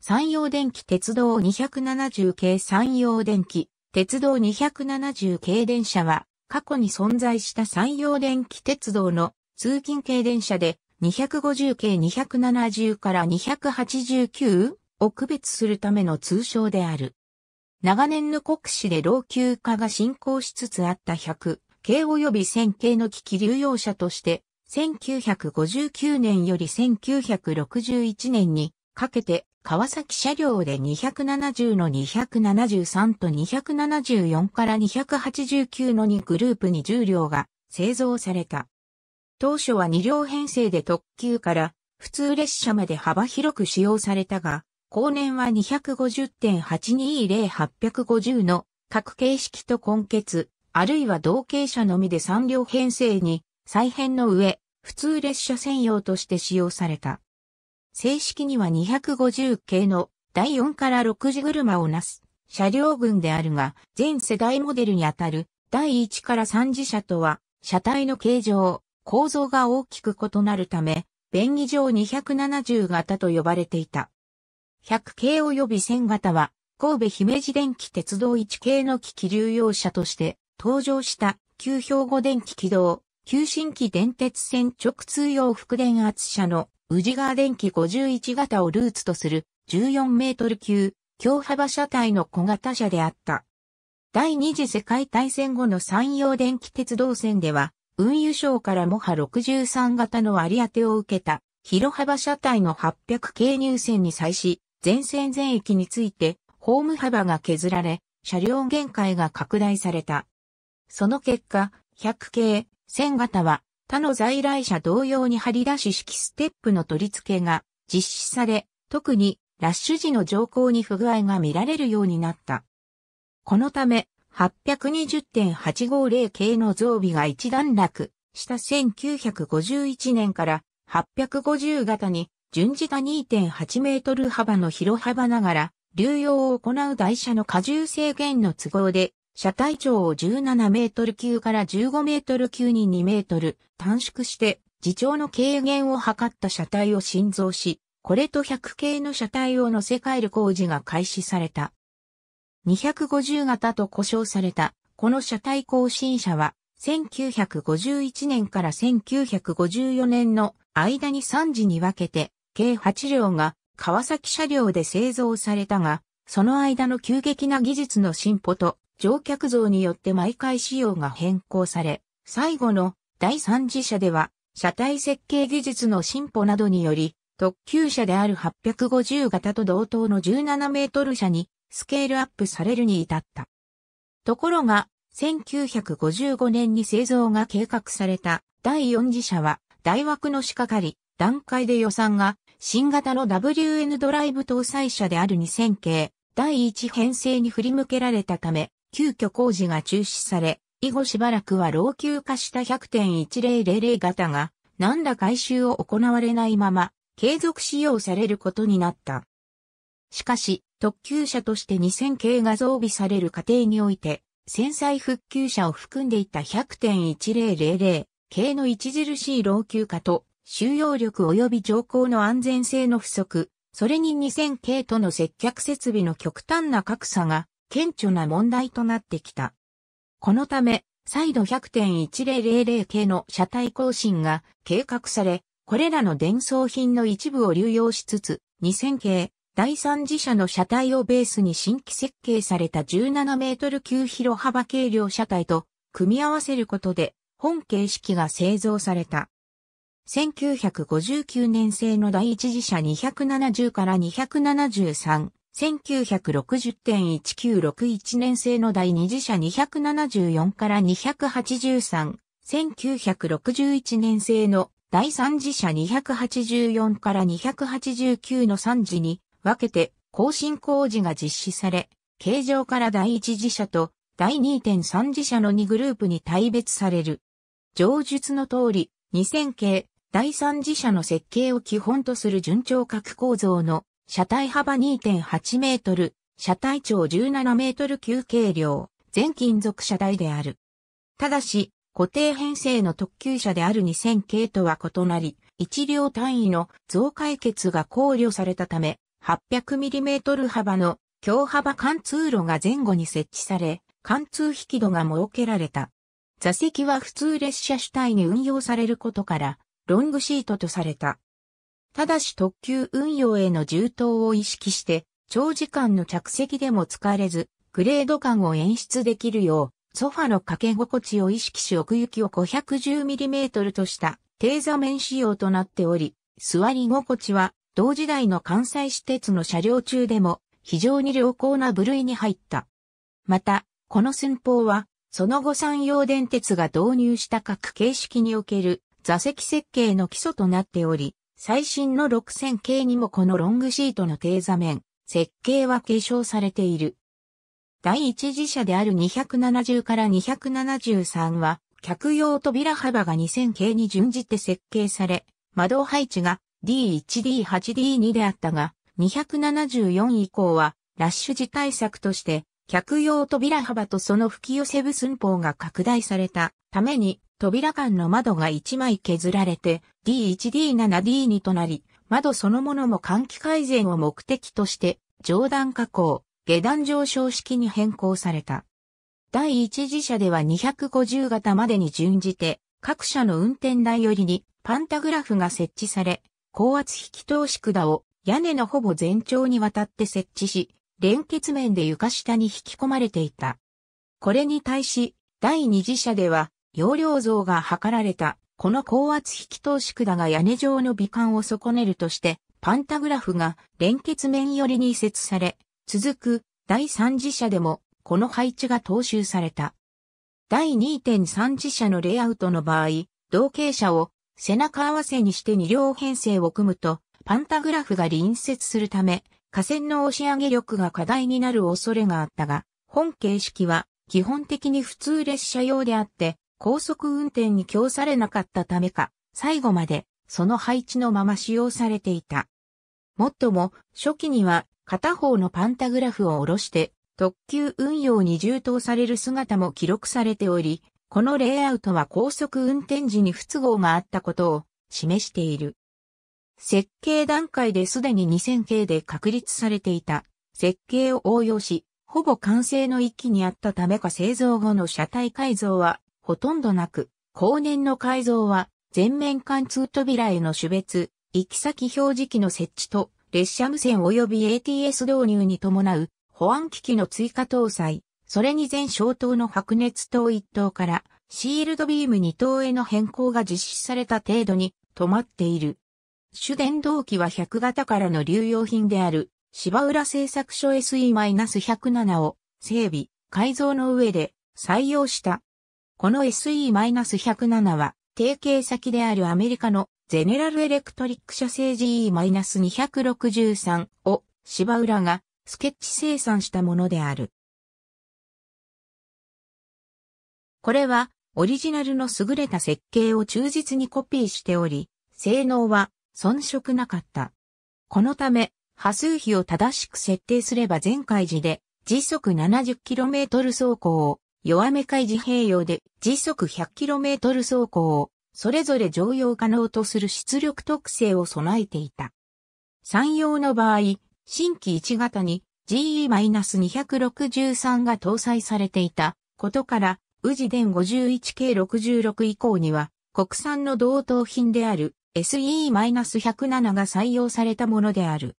山陽電気鉄道270系山陽電気鉄道270系電車は過去に存在した山陽電気鉄道の通勤系電車で250系270から289を区別するための通称である。長年の国史で老朽化が進行しつつあった100系及び1000系の危機流用車として1959年より1961年にかけて川崎車両で270の273と274から289の2グループに10両が製造された。当初は2両編成で特急から普通列車まで幅広く使用されたが、後年は250.820-850の各形式と根結、あるいは同型車のみで3両編成に再編の上、普通列車専用として使用された。正式には250系の第4から6次車をなす車両群であるが、全世代モデルにあたる第1から3次車とは、車体の形状、構造が大きく異なるため、便宜上270型と呼ばれていた。100系及び1000型は、神戸姫路電気鉄道1系の機器流用車として登場した旧兵庫電気軌道、旧新規電鉄線直通用副電圧車の宇治川電機51型をルーツとする14メートル級、強幅車体の小型車であった。第二次世界大戦後の山陽電気鉄道線では、運輸省からモハ63型の割り当てを受けた、広幅車体の800系入線に際し、全線全域について、ホーム幅が削られ、車両限界が拡大された。その結果、100系、1000型は他の在来車同様に張り出し式ステップの取り付けが実施され、特にラッシュ時の乗降に不具合が見られるようになった。このため、820.850系の増備が一段落した1951年から850型に順次が2.8メートル幅の広幅ながら流用を行う台車の荷重制限の都合で車体長を17メートル級から15メートル級に2メートル短縮して、自長の軽減を図った車体を新造し、これと100系の車体を乗せ替える工事が開始された。250型と呼称された、この車体更新車は、1951年から1954年の間に3時に分けて、計8両が川崎車両で製造されたが、その間の急激な技術の進歩と乗客像によって毎回仕様が変更され、最後の第三次車では、車体設計技術の進歩などにより、特急車である850型と同等の17メートル車にスケールアップされるに至った。ところが、1955年に製造が計画された第4次車は、大枠の仕掛かり、段階で予算が、新型の WN ドライブ搭載車である2000系、第1編成に振り向けられたため、急遽工事が中止され、以後しばらくは老朽化した100.1000型が、何ら改修を行われないまま、継続使用されることになった。しかし、特急車として2000系が増備される過程において、戦災復旧車を含んでいた100.1000系の著しい老朽化と、収容力及び乗降の安全性の不足、それに2000系との接客設備の極端な格差が顕著な問題となってきた。このため、再度100.1000系の車体更新が計画され、これらの伝送品の一部を流用しつつ、2000系、第三次車の車体をベースに新規設計された17メートル級広幅軽量車体と組み合わせることで、本形式が製造された。1959年製の第一次車270から273、1960.1961年製の第2次車274から283、1961年製の第3次車284から289の3次に分けて更新工事が実施され、形状から第1次車と第2.3次車の2グループに大別される。上述の通り、2000系、第3次車の設計を基本とする順調角構造の車体幅2.8メートル、車体長17メートル級軽量、全金属車体である。ただし、固定編成の特急車である2000系とは異なり、1両単位の増解決が考慮されたため、800mm 幅の強幅貫通路が前後に設置され、貫通引き戸が設けられた。座席は普通列車主体に運用されることから、ロングシートとされた。ただし特急運用への充当を意識して、長時間の着席でも疲れず、グレード感を演出できるよう、ソファの掛け心地を意識し奥行きを 510mm とした低座面仕様となっており、座り心地は同時代の関西私鉄の車両中でも非常に良好な部類に入った。また、この寸法は、その後山陽電鉄が導入した各形式における座席設計の基礎となっており、最新の6000系にもこのロングシートの低座面、設計は継承されている。第一次車である270から273は、客用扉幅が2000系に準じて設計され、窓配置が D1、D8、D2 であったが、274以降は、ラッシュ時対策として、客用扉幅とその吹き寄せ部寸法が拡大されたために、扉間の窓が1枚削られて D1D7D2 となり、窓そのものも換気改善を目的として上段加工、下段上昇式に変更された。第1次車では250型までに準じて、各社の運転台寄りにパンタグラフが設置され、高圧引き通し管を屋根のほぼ全長にわたって設置し、連結面で床下に引き込まれていた。これに対し、第2次車では容量像が測られた、この高圧引き通し管が屋根状の美観を損ねるとして、パンタグラフが連結面寄りに移設され、続く第3次車でもこの配置が踏襲された。第2.3次車のレイアウトの場合、同型車を背中合わせにして2両編成を組むと、パンタグラフが隣接するため、架線の押し上げ力が課題になる恐れがあったが、本形式は基本的に普通列車用であって、高速運転に供されなかったためか、最後までその配置のまま使用されていた。もっとも、初期には片方のパンタグラフを下ろして特急運用に充当される姿も記録されており、このレイアウトは高速運転時に不都合があったことを示している。設計段階ですでに2000系で確立されていた設計を応用し、ほぼ完成の域にあったためか製造後の車体改造はほとんどなく、後年の改造は、全面貫通扉への種別、行き先表示器の設置と、列車無線及び ATS 導入に伴う、保安機器の追加搭載、それに全消灯の白熱灯1灯から、シールドビーム2灯への変更が実施された程度に止まっている。主電動機は100型からの流用品である芝浦製作所 SE-107 を整備、改造の上で採用したこの SE-107 は、提携先であるアメリカのゼネラルエレクトリック社製 GE-263 を芝浦がスケッチ生産したものである。これはオリジナルの優れた設計を忠実にコピーしており、性能は遜色なかった。このため、波数比を正しく設定すれば全開時で時速 70km 走行を弱め海自併用で時速 100km 走行をそれぞれ常用可能とする出力特性を備えていた。山陽の場合、新規1型に GE-263 が搭載されていたことから、宇治電 51K66 以降には国産の同等品である SE-107 が採用されたものである。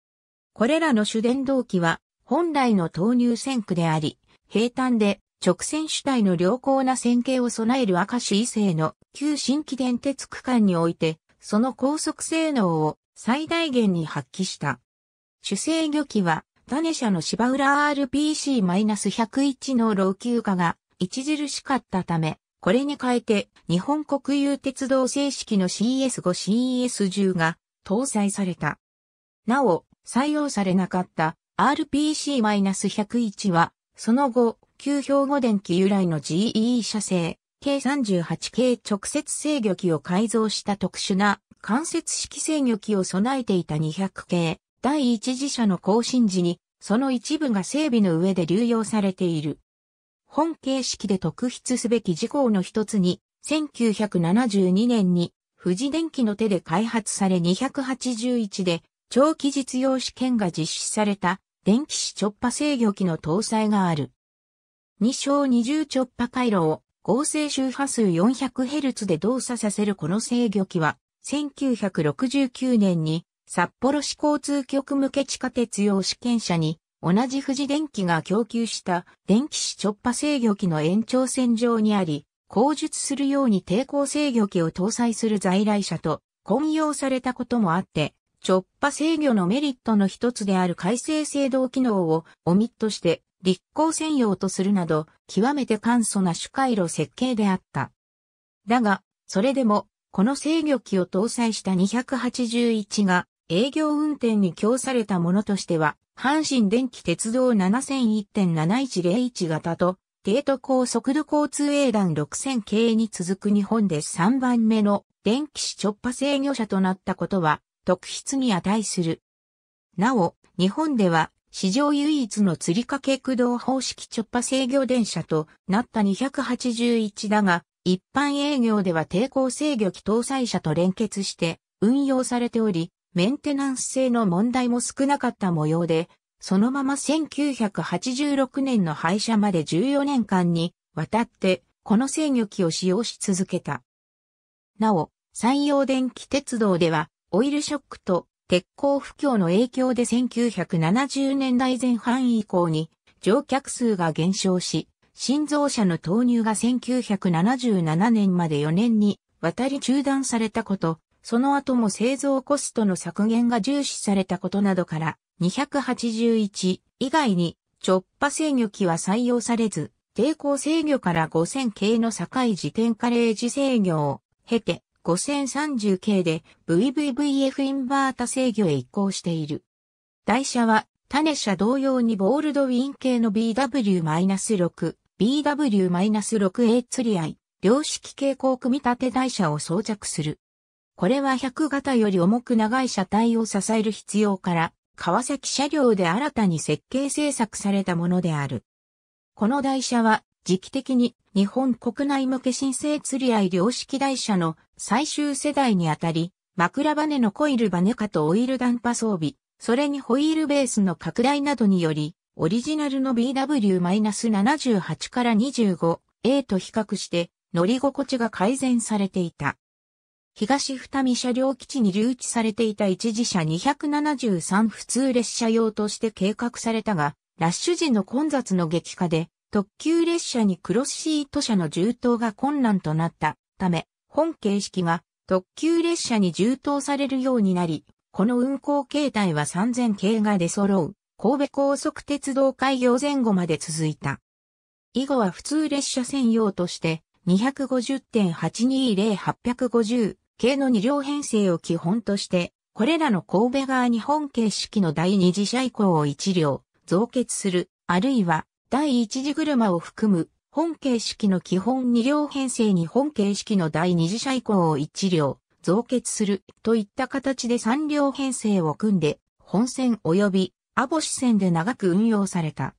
これらの主電動機は本来の投入線区であり、平坦で直線主体の良好な線形を備える赤市異性の旧新規電鉄区間において、その高速性能を最大限に発揮した。主制御機は、種社の芝浦 RPC-101 の老朽化が著しかったため、これに変えて日本国有鉄道正式の CS5CS10 が搭載された。なお、採用されなかった RPC-101 は、その後、旧兵庫電機由来の GE 社製、計38系直接制御機を改造した特殊な間接式制御機を備えていた200系、第一次社の更新時に、その一部が整備の上で流用されている。本形式で特筆すべき事項の一つに、1972年に富士電機の手で開発され281で長期実用試験が実施された電気視直波制御機の搭載がある。2小二重直波回路を合成周波数 400Hz で動作させるこの制御機は、1969年に札幌市交通局向け地下鉄用試験車に同じ富士電機が供給した電気子直波制御機の延長線上にあり、工述するように抵抗制御機を搭載する在来車と混用されたこともあって、直波制御のメリットの一つである回生制動機能をオミットして立候専用とするなど、極めて簡素な主回路設計であった。だが、それでも、この制御機を搭載した281が営業運転に供されたものとしては、阪神電気鉄道7001.7101型と、帝都高速度交通営団6000系に続く日本で3番目の電気視直波制御車となったことは、特筆に値する。なお、日本では史上唯一の吊り掛け駆動方式直波制御電車となった281だが、一般営業では抵抗制御機搭載車と連結して運用されており、メンテナンス性の問題も少なかった模様で、そのまま1986年の廃車まで14年間にわたってこの制御機を使用し続けた。なお、山陽電気鉄道ではオイルショックと鉄鋼不況の影響で1970年代前半以降に乗客数が減少し、新造車の投入が1977年まで4年に渡り中断されたこと、その後も製造コストの削減が重視されたことなどから、281以外に直波制御機は採用されず、抵抗制御から5000系の境自転カレージ制御を経て、5030系で VVVF インバータ制御へ移行している。台車は種車同様にボールドウィン系の BW-6、BW-6A 釣り合い、量式傾向組み立て台車を装着する。これは100型より重く長い車体を支える必要から、川崎車両で新たに設計制作されたものである。この台車は時期的に日本国内向け新生釣り合い量式台車の最終世代にあたり、枕バネのコイルバネ化とオイルンパ装備、それにホイールベースの拡大などにより、オリジナルの BW-78 から 25A と比較して乗り心地が改善されていた。東二見車両基地に留置されていた一時車273普通列車用として計画されたが、ラッシュ時の混雑の激化で特急列車にクロスシート車の充当が困難となったため、本形式が特急列車に充当されるようになり、この運行形態は3000系が出揃う、神戸高速鉄道開業前後まで続いた。以後は普通列車専用として、250.820-850系の2両編成を基本として、これらの神戸側に本形式の第二次車以降を1両、増結する、あるいは第一次車を含む本形式の基本2両編成に本形式の第二次車以降を1両、増結するといった形で3両編成を組んで、本線及び網シ線で長く運用された。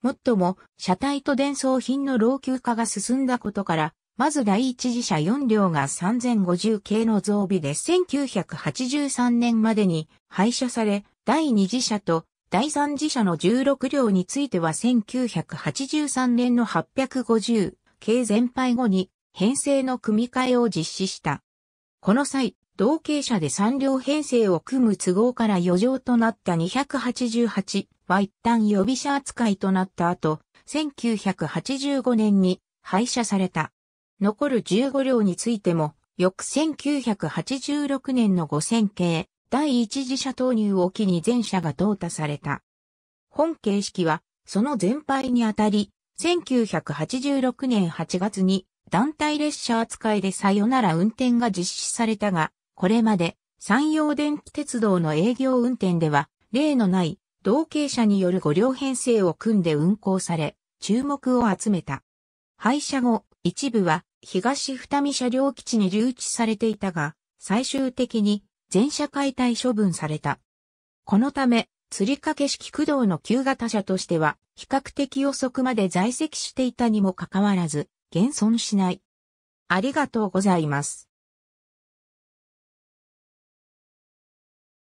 もっとも、車体と伝送品の老朽化が進んだことから、まず第一次車4両が3050系の増備で1983年までに廃車され、第二次車と第三次社の16両については1983年の850系全廃後に編成の組み替えを実施した。この際、同型車で3両編成を組む都合から余剰となった288は一旦予備車扱いとなった後、1985年に廃車された。残る15両についても、翌1986年の5000系、第一次車投入を機に全車が淘汰された。本形式は、その全廃にあたり、1986年8月に団体列車扱いでさよなら運転が実施されたが、これまで山陽電気鉄道の営業運転では、例のない同型車による5両編成を組んで運行され、注目を集めた。廃車後、一部は東二見車両基地に留置されていたが、最終的に全車解体処分された。このため、釣掛け式駆動の旧型車としては、比較的遅くまで在籍していたにもかかわらず、現存しない。ありがとうございます。